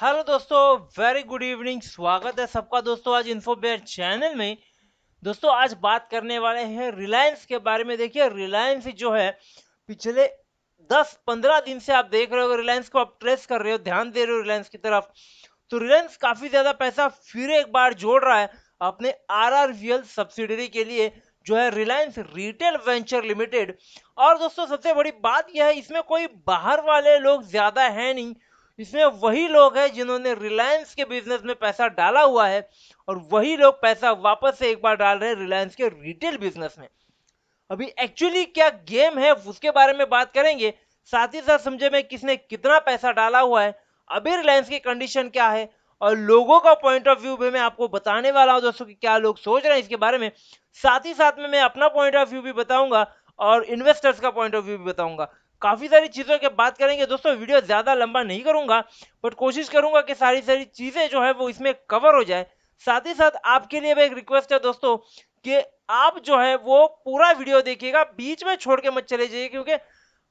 hello दोस्तों very good evening स्वागत है सबका दोस्तों आज इन्फोबेयर चैनल में दोस्तों आज बात करने वाले हैं रिलायंस के बारे में देखिए रिलायंस जो है पिछले 10-15 दिन से आप देख रहे हो रिलायंस को आप ट्रेस कर रहे हो ध्यान दे रहे हो रिलायंस की तरफ तो रिलायंस काफी ज्यादा पैसा फिर एक बार जोड़ रहा है अपने आर सब्सिडरी के लिए जो है रिलायंस रिटेल वेंचर लिमिटेड और दोस्तों सबसे बड़ी बात यह है इसमें कोई बाहर वाले लोग ज्यादा है नहीं इसमें वही लोग हैं जिन्होंने रिलायंस के बिजनेस में पैसा डाला हुआ है और वही लोग पैसा वापस से एक बार डाल रहे हैं रिलायंस के रिटेल बिजनेस में अभी एक्चुअली क्या गेम है उसके बारे में बात करेंगे साथ ही साथ समझे में किसने कितना पैसा डाला हुआ है अभी रिलायंस की कंडीशन क्या है और लोगों का पॉइंट ऑफ व्यू भी मैं आपको बताने वाला हूँ दोस्तों कि क्या लोग सोच रहे हैं इसके बारे में साथ ही साथ में मैं अपना पॉइंट ऑफ व्यू भी बताऊंगा और इन्वेस्टर्स का पॉइंट ऑफ व्यू भी बताऊंगा काफ़ी सारी चीज़ों के बात करेंगे दोस्तों वीडियो ज़्यादा लंबा नहीं करूँगा बट कोशिश करूँगा कि सारी सारी चीज़ें जो है वो इसमें कवर हो जाए साथ ही साथ आपके लिए भी एक रिक्वेस्ट है दोस्तों कि आप जो है वो पूरा वीडियो देखिएगा बीच में छोड़ के मत चले जाइए क्योंकि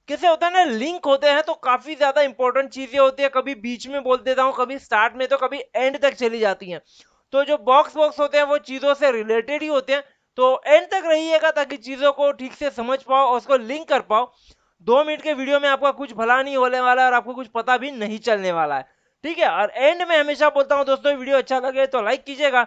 किसे होता है ना लिंक होते हैं तो काफ़ी ज़्यादा इंपॉर्टेंट चीज़ें होती है कभी बीच में बोल देता हूँ कभी स्टार्ट में तो कभी एंड तक चली जाती हैं तो जो बॉक्स बॉक्स होते हैं वो चीज़ों से रिलेटेड ही होते हैं तो एंड तक रहिएगा ताकि चीज़ों को ठीक से समझ पाओ और उसको लिंक कर पाओ दो मिनट के वीडियो में आपका कुछ भला नहीं होने वाला है और आपको कुछ पता भी नहीं चलने वाला है ठीक है और एंड में हमेशा बोलता हूँ दोस्तों वीडियो अच्छा लगे तो लाइक कीजिएगा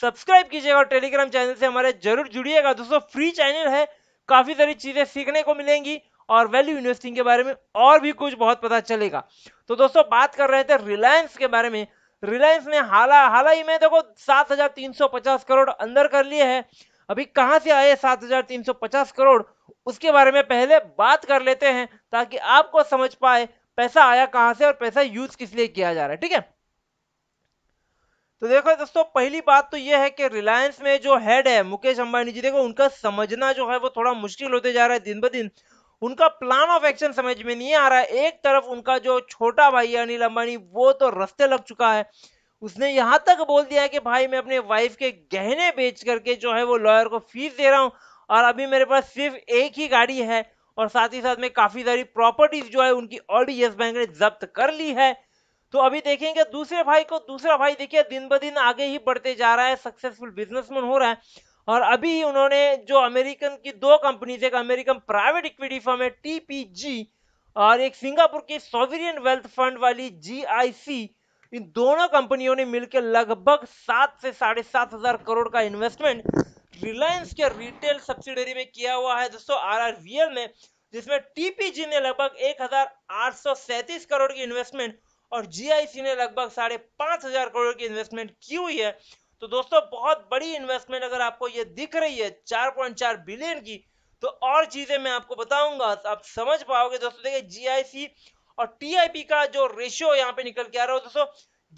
सब्सक्राइब कीजिएगा और टेलीग्राम चैनल से हमारे जरूर जुड़िएगा दोस्तों फ्री चैनल है काफ़ी सारी चीज़ें सीखने को मिलेंगी और वैल्यू इन्वेस्टिंग के बारे में और भी कुछ बहुत पता चलेगा तो दोस्तों बात कर रहे थे रिलायंस के बारे में रिलायंस ने हाला हाला ही में देखो सात हजार तीन सौ पचास करोड़ अंदर कर लिए हैं अभी कहां से आए 7,350 करोड़ उसके बारे में पहले बात कर लेते हैं ताकि आपको समझ पाए पैसा आया कहां से और पैसा यूज किस लिए किया जा रहा है ठीक है तो देखो दोस्तों पहली बात तो यह है कि रिलायंस में जो हेड है मुकेश अंबानी जी देखो उनका समझना जो है वो थोड़ा मुश्किल होते जा रहा है दिन ब दिन उनका प्लान ऑफ एक्शन समझ में नहीं आ रहा है एक तरफ उनका जो छोटा भाई अनिल अंबानी वो तो रस्ते लग चुका है उसने यहां तक बोल दिया कि भाई मैं अपने वाइफ के गहने बेच करके जो है वो लॉयर को फीस दे रहा हूँ और अभी मेरे पास सिर्फ एक ही गाड़ी है और साथ ही साथ में काफ़ी सारी प्रॉपर्टीज जो है उनकी ऑडी यस बैंक ने जब्त कर ली है तो अभी देखेंगे दूसरे भाई को दूसरा भाई देखिए दिन ब दिन आगे ही बढ़ते जा रहा है सक्सेसफुल बिजनेसमैन हो रहा है और अभी ही उन्होंने जो अमेरिकन की दो कंपनीज एक अमेरिकन प्राइवेट इक्विटी फर्म है टीपीजी और एक सिंगापुर की सोवेरियन वेल्थ फंड वाली जीआईसी इन दोनों कंपनियों ने मिलकर लगभग सात से साढ़े सात हजार करोड़ का इन्वेस्टमेंट रिलायंस के रिटेल सब्सिडरी में किया हुआ है दोस्तों आरआरवीएल में जिसमें टीपीजी ने लगभग एक करोड़ की इन्वेस्टमेंट और जीआईसी ने लगभग साढ़े पांच हजार करोड़ की इन्वेस्टमेंट की हुई है तो दोस्तों बहुत बड़ी इन्वेस्टमेंट अगर आपको ये दिख रही है 4.4 बिलियन की तो और चीजें मैं आपको बताऊंगा आप समझ पाओगे दोस्तों देखिए जीआईसी और टीआईपी का जो रेशियो यहाँ पे निकल के आ रहा है दोस्तों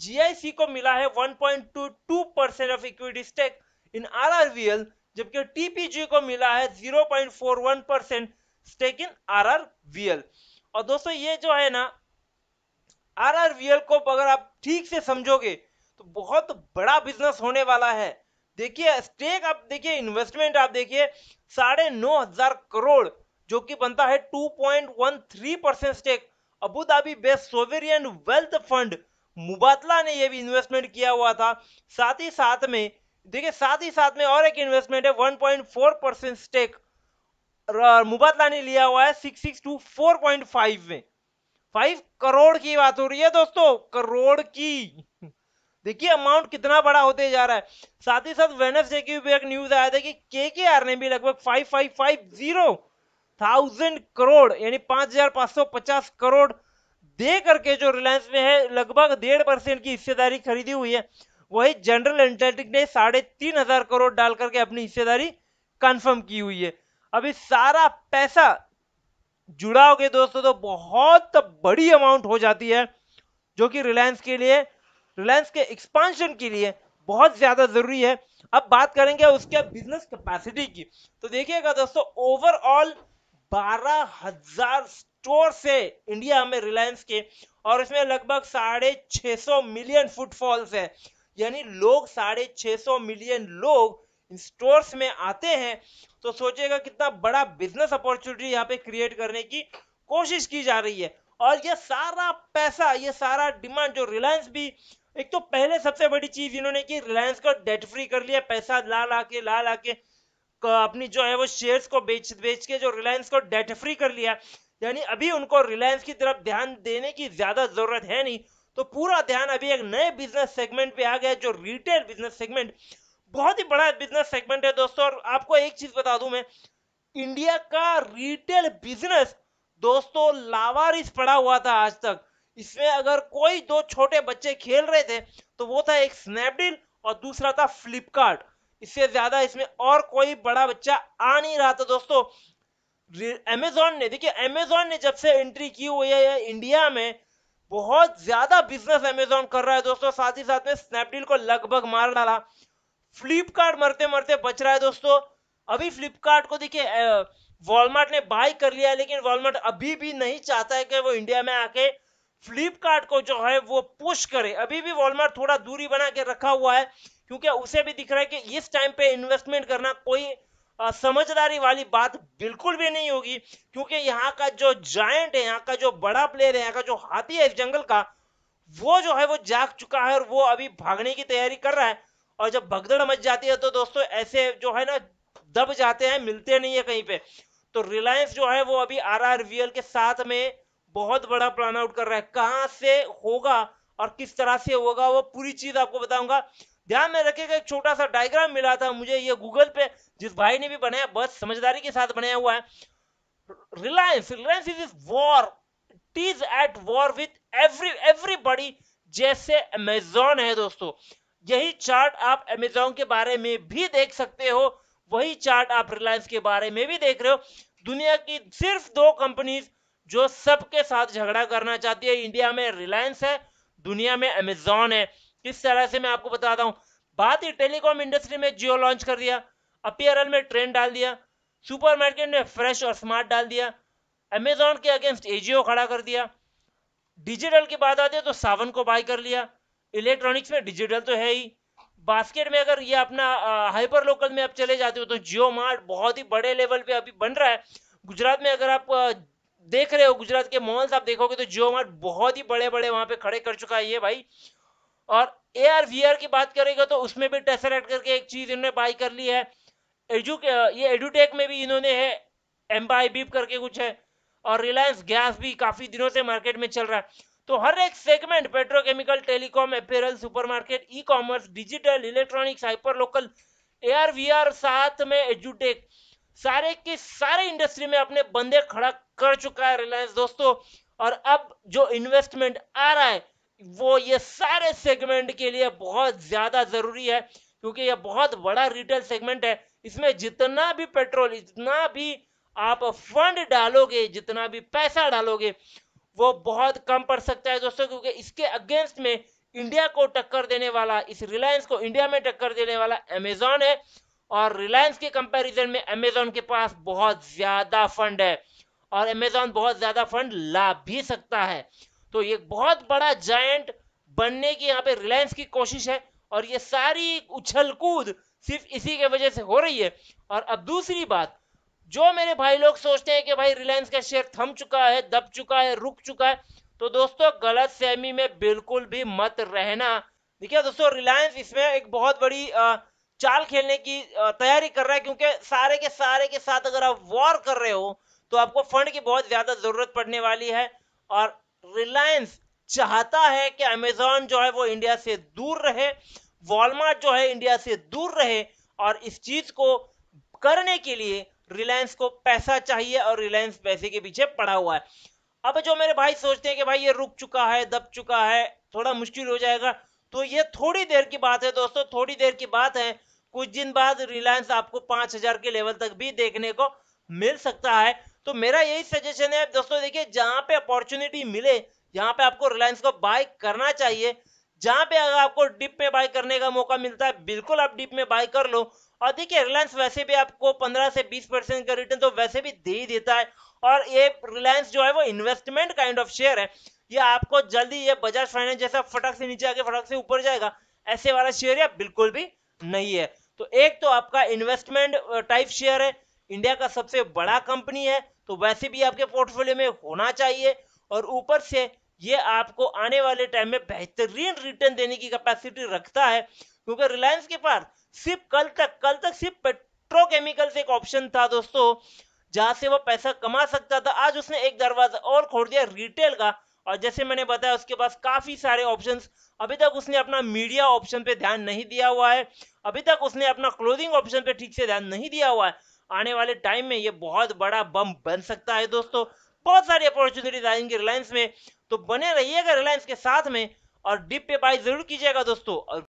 जीआईसी को मिला है 1.22 percent of equity stake in RRVL जबकि टीपीजी को मिला है 0.41 परसेंट स्टेक इन आरआरवीएल और दोस्तों ये जो है ना आरआरवीएल को अगर आप ठीक से समझोगे तो बहुत बड़ा बिजनेस होने वाला है देखिए स्टेक आप देखिए इन्वेस्टमेंट आप देखिए साढ़े नौ हजार करोड़ जो कि बनता है 2.13 परसेंट स्टेक अबू बेस्ट सोवेरियन वेल्थ फंड मुबादला ने यह भी इन्वेस्टमेंट किया हुआ था साथ ही साथ में देखिए साथ ही साथ में और एक इन्वेस्टमेंट है 1.4 परसेंट स्टेक मुबादला ने लिया हुआ है 6624.5 में 5 करोड़ की बात हो रही है दोस्तों करोड़ की देखिए अमाउंट कितना बड़ा होते जा रहा है साथ ही साथ वेनसडे की भी एक न्यूज आया था कि के ने भी लगभग five five five zero thousand crore यानी पांच हजार पांच सौ पचास करोड़ दे करके जो रिलायंस में है लगभग डेढ़ परसेंट की हिस्सेदारी खरीदी हुई है वही जनरल एंटेटिक ने साढ़े तीन हजार करोड़ डाल करके अपनी हिस्सेदारी कंफर्म की हुई है अभी सारा पैसा जुड़ा हो दोस्तों तो बहुत बड़ी अमाउंट हो जाती है जो कि रिलायंस के लिए रिलायंस के एक्सपांशन के लिए बहुत ज़्यादा ज़रूरी है अब बात करेंगे उसके बिजनेस कैपेसिटी की तो देखिएगा दोस्तों ओवरऑल बारह हजार स्टोर से इंडिया में रिलायंस के और इसमें लगभग साढ़े छः सौ मिलियन फुटफॉल्स है यानी लोग साढ़े छः सौ मिलियन लोग स्टोर्स में आते हैं तो सोचेगा कितना बड़ा बिजनेस अपॉर्चुनिटी यहाँ पे क्रिएट करने की कोशिश की जा रही है और ये सारा पैसा ये सारा डिमांड जो रिलायंस भी एक तो पहले सबसे बड़ी चीज इन्होंने की रिलायंस को डेट फ्री कर लिया पैसा ला ला के ला ला के अपनी जो है वो शेयर्स को बेच बेच के जो रिलायंस को डेट फ्री कर लिया यानी अभी उनको रिलायंस की तरफ ध्यान देने की ज़्यादा ज़रूरत है नहीं तो पूरा ध्यान अभी एक नए बिजनेस सेगमेंट पे आ गया जो रिटेल बिजनेस सेगमेंट बहुत ही बड़ा बिजनेस सेगमेंट है दोस्तों और आपको एक चीज़ बता दू मैं इंडिया का रिटेल बिजनेस दोस्तों लावारिस पड़ा हुआ था आज तक इसमें अगर कोई दो छोटे बच्चे खेल रहे थे तो वो था एक स्नैपडील और दूसरा था फ्लिपकार्ट इससे ज्यादा इसमें और कोई बड़ा बच्चा आ नहीं रहा था तो दोस्तों अमेजोन ने देखिए अमेजोन ने जब से एंट्री की हुई है इंडिया में बहुत ज्यादा बिजनेस अमेजोन कर रहा है दोस्तों साथ ही साथ में स्नैपडील को लगभग मार डाला फ्लिपकार्ट मरते मरते बच रहा है दोस्तों अभी फ्लिपकार्ट को देखिए वॉलमार्ट ने बाय कर लिया लेकिन वॉलमार्ट अभी भी नहीं चाहता है कि वो इंडिया में आके फ्लिपकार्ट को जो है वो पुश करे अभी भी वॉलमार्ट थोड़ा दूरी बना के रखा हुआ है क्योंकि उसे भी दिख रहा है कि इस टाइम पे इन्वेस्टमेंट करना कोई समझदारी वाली बात बिल्कुल भी नहीं होगी क्योंकि यहाँ का जो जायंट है यहाँ का जो बड़ा प्लेयर है यहाँ का जो हाथी है इस जंगल का वो जो है वो जाग चुका है और वो अभी भागने की तैयारी कर रहा है और जब भगदड़ मच जाती है तो दोस्तों ऐसे जो है ना दब जाते हैं मिलते नहीं है कहीं पे तो रिलायंस जो है वो अभी आर के साथ में बहुत बड़ा प्लान आउट कर रहा है कहाँ से होगा और किस तरह से होगा वो पूरी चीज आपको बताऊंगा ध्यान में रखेगा एक छोटा सा डायग्राम मिला था मुझे ये गूगल पे जिस भाई ने भी बनाया बस समझदारी के साथ बनाया हुआ है Reliance Reliance is is war it is at war with every everybody जैसे अमेजोन है दोस्तों यही चार्ट आप अमेजोन के बारे में भी देख सकते हो वही चार्ट आप रिलायंस के बारे में भी देख रहे हो दुनिया की सिर्फ दो कंपनीज जो सबके साथ झगड़ा करना चाहती है इंडिया में रिलायंस है दुनिया में अमेजोन है किस तरह से मैं आपको बताता हूँ बात ही टेलीकॉम इंडस्ट्री में जियो लॉन्च कर दिया अपियरल में ट्रेंड डाल दिया सुपरमार्केट में फ्रेश और स्मार्ट डाल दिया अमेजोन के अगेंस्ट एजियो खड़ा कर दिया डिजिटल की बात आती है तो सावन को बाय कर लिया इलेक्ट्रॉनिक्स में डिजिटल तो है ही बास्केट में अगर ये अपना हाइपर लोकल में आप चले जाते हो तो जियो मार्ट बहुत ही बड़े लेवल पे अभी बन रहा है गुजरात में अगर आप देख रहे हो गुजरात के मॉल्स आप देखोगे तो जियो मार्ट बहुत ही बड़े बड़े वहाँ पे खड़े कर चुका है ये भाई और ए आर वी आर की बात करेगा तो उसमें भी टेसर एड करके एक चीज़ इन्होंने बाई कर ली है एजु ये एडुटेक में भी इन्होंने है एम बाई बीप करके कुछ है और रिलायंस गैस भी काफ़ी दिनों से मार्केट में चल रहा है तो हर एक segment petrochemical telecom apparel supermarket e commerce digital electronics hyperlocal V R साथ में एजुटेक सारे के सारे इंडस्ट्री में अपने बंदे खड़ा कर चुका है रिलायंस दोस्तों और अब जो इन्वेस्टमेंट आ रहा है वो ये सारे सेगमेंट के लिए बहुत ज़्यादा ज़रूरी है क्योंकि यह बहुत बड़ा रिटेल सेगमेंट है इसमें जितना भी पेट्रोल जितना भी आप फंड डालोगे जितना भी पैसा डालोगे वो बहुत कम पड़ सकता है दोस्तों क्योंकि इसके अगेंस्ट में इंडिया को टक्कर देने वाला इस रिलायंस को इंडिया में टक्कर देने वाला अमेजोन है और रिलायंस के कंपैरिजन में अमेजोन के पास बहुत ज़्यादा फंड है और अमेजोन बहुत ज़्यादा फंड ला भी सकता है तो ये बहुत बड़ा जायंट बनने की यहाँ पे रिलायंस की कोशिश है और ये सारी उछल कूद सिर्फ इसी के वजह से हो रही है और अब दूसरी बात जो मेरे भाई लोग सोचते हैं कि भाई रिलायंस का शेयर थम चुका है दब चुका है रुक चुका है तो दोस्तों गलत सहमी में बिल्कुल भी मत रहना देखिए दोस्तों रिलायंस इसमें एक बहुत बड़ी चाल खेलने की तैयारी कर रहा है क्योंकि सारे के सारे के साथ अगर आप वॉर कर रहे हो तो आपको फंड की बहुत ज्यादा जरूरत पड़ने वाली है और रिलायंस चाहता है कि अमेजॉन जो है वो इंडिया से दूर रहे वॉलमार्ट जो है इंडिया से दूर रहे और इस चीज को करने के लिए रिलायंस को पैसा चाहिए और रिलायंस पैसे के पीछे पड़ा हुआ है अब जो मेरे भाई सोचते हैं कि भाई ये रुक चुका है दब चुका है थोड़ा मुश्किल हो जाएगा तो ये थोड़ी देर की बात है दोस्तों थोड़ी देर की बात है कुछ दिन बाद रिलायंस आपको पांच हजार के लेवल तक भी देखने को मिल सकता है तो मेरा यही सजेशन है दोस्तों देखिए जहां पे अपॉर्चुनिटी मिले जहां पे आपको रिलायंस को बाय करना चाहिए जहां पे अगर आपको डिप में बाय करने का मौका मिलता है बिल्कुल आप डिप में बाय कर लो और देखिए रिलायंस वैसे भी आपको 15 से 20 परसेंट का रिटर्न तो वैसे भी दे ही देता है और ये रिलायंस जो है वो इन्वेस्टमेंट काइंड ऑफ शेयर है ये आपको जल्दी ये बजाज फाइनेंस जैसा फटक से नीचे आके फटक से ऊपर जाएगा ऐसे वाला शेयर या बिल्कुल भी नहीं है तो एक तो आपका इन्वेस्टमेंट टाइप शेयर है इंडिया का सबसे बड़ा कंपनी है तो वैसे भी आपके पोर्टफोलियो में होना चाहिए और ऊपर से ये आपको आने वाले टाइम में बेहतरीन रिटर्न देने की कैपेसिटी रखता है क्योंकि रिलायंस के पास सिर्फ कल तक कल तक सिर्फ पेट्रोकेमिकल्स एक ऑप्शन था दोस्तों जहां से वो पैसा कमा सकता था आज उसने एक दरवाजा और खोल दिया रिटेल का और जैसे मैंने बताया उसके पास काफी सारे ऑप्शन अभी तक उसने अपना मीडिया ऑप्शन पे ध्यान नहीं दिया हुआ है अभी तक उसने अपना क्लोथिंग ऑप्शन पे ठीक से ध्यान नहीं दिया हुआ है आने वाले टाइम में ये बहुत बड़ा बम बन सकता है दोस्तों बहुत सारी अपॉर्चुनिटीज आएंगी रिलायंस में तो बने रहिएगा रिलायंस के साथ में और डिप पे बाई जरूर कीजिएगा दोस्तों और